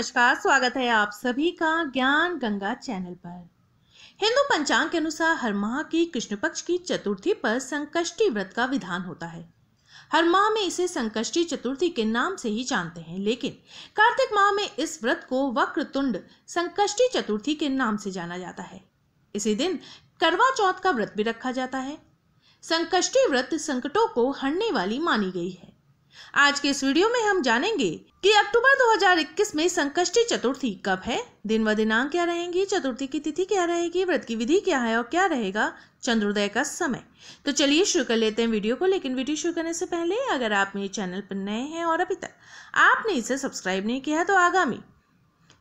नमस्कार स्वागत है आप सभी का ज्ञान गंगा चैनल पर हिंदू पंचांग के अनुसार हर माह की कृष्ण पक्ष की चतुर्थी पर संकष्टी व्रत का विधान होता है हर माह में इसे संकष्टी चतुर्थी के नाम से ही जानते हैं लेकिन कार्तिक माह में इस व्रत को तुंड संकष्टी चतुर्थी के नाम से जाना जाता है इसी दिन करवा चौथ का व्रत भी रखा जाता है संकष्टी व्रत संकटों को हरने वाली मानी गई है आज के इस वीडियो में हम जानेंगे कि अक्टूबर 2021 में संकष्टी चतुर्थी कब है दिन व दिनांक क्या रहेंगी चतुर्थी की तिथि क्या रहेगी व्रत की विधि क्या है और क्या रहेगा चंद्रोदय का समय तो चलिए शुरू कर लेते हैं वीडियो को लेकिन वीडियो शुरू करने से पहले अगर आप मेरे चैनल पर नए हैं और अभी तक आपने इसे सब्सक्राइब नहीं किया तो आगामी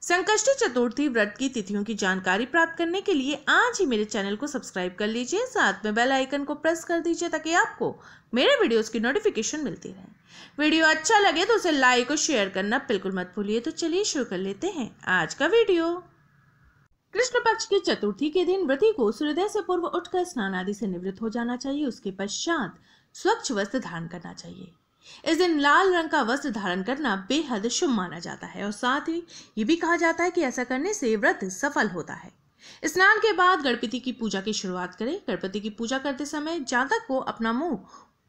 संकष्टी चतुर्थी व्रत की तिथियों की जानकारी प्राप्त करने के लिए आज ही मेरे चैनल को सब्सक्राइब कर लीजिए साथ में बेल आइकन को प्रेस कर दीजिए ताकि आपको मेरे वीडियोस की नोटिफिकेशन मिलती रहे वीडियो अच्छा लगे तो उसे लाइक और शेयर करना बिल्कुल मत भूलिए तो चलिए शुरू कर लेते हैं आज का वीडियो कृष्ण पक्ष की चतुर्थी के दिन व्रती को सूर्योदय से पूर्व उठकर स्नान आदि से निवृत्त हो जाना चाहिए उसके पश्चात स्वच्छ वस्त्र धारण करना चाहिए इस दिन लाल रंग का वस्त्र धारण करना बेहद शुभ माना जाता है और साथ ही ये भी कहा जाता है कि ऐसा करने से व्रत सफल होता है स्नान के बाद गणपति की पूजा की शुरुआत करें गणपति की पूजा करते समय जातक को अपना मुंह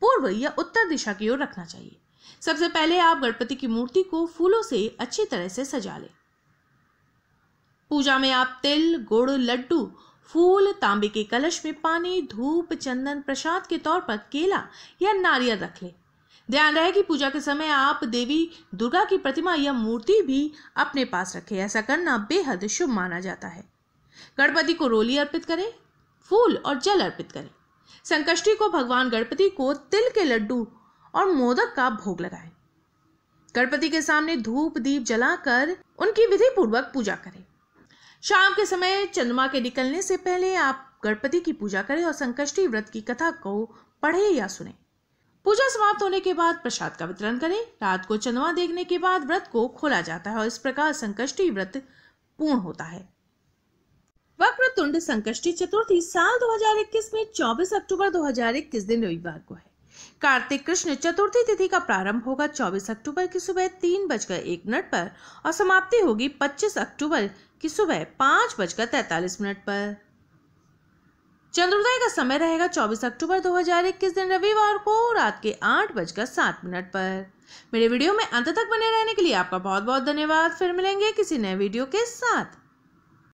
पूर्व या उत्तर दिशा की ओर रखना चाहिए सबसे पहले आप गणपति की मूर्ति को फूलों से अच्छी तरह से सजा लें पूजा में आप तिल गुड़ लड्डू फूल तांबे के कलश में पानी धूप चंदन प्रसाद के तौर पर केला या नारियल रख लें ध्यान रहे कि पूजा के समय आप देवी दुर्गा की प्रतिमा या मूर्ति भी अपने पास रखें ऐसा करना बेहद शुभ माना जाता है गणपति को रोली अर्पित करें फूल और जल अर्पित करें संकष्टी को भगवान गणपति को तिल के लड्डू और मोदक का भोग लगाएं गणपति के सामने धूप दीप जलाकर उनकी विधि पूर्वक पूजा करें शाम के समय चंद्रमा के निकलने से पहले आप गणपति की पूजा करें और संकष्टी व्रत की कथा को पढ़ें या सुनें पूजा समाप्त होने के बाद प्रसाद का वितरण करें रात को चंद्रमा देखने के बाद व्रत को खोला जाता है और इस प्रकार संकष्टी व्रत पूर्ण होता है वक्र तुंड संकष्टी चतुर्थी साल 2021 में 24 अक्टूबर 2021 दिन रविवार को है कार्तिक कृष्ण चतुर्थी तिथि का प्रारंभ होगा 24 अक्टूबर की सुबह तीन बजकर एक मिनट पर और समाप्ति होगी 25 अक्टूबर की सुबह पाँच बजकर तैतालीस मिनट पर चंद्रोदय का समय रहेगा 24 अक्टूबर 2021 दिन रविवार को रात के आठ बजकर सात मिनट पर मेरे वीडियो में अंत तक बने रहने के लिए आपका बहुत बहुत धन्यवाद फिर मिलेंगे किसी नए वीडियो के साथ